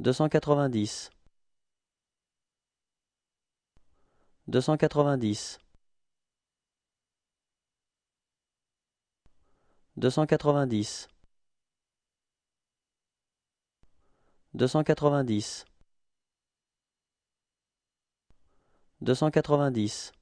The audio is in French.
deux cent quatre-vingt-dix. deux cent quatre-vingt-dix. deux cent quatre-vingt-dix. deux cent quatre-vingt-dix. deux cent quatre-vingt-dix.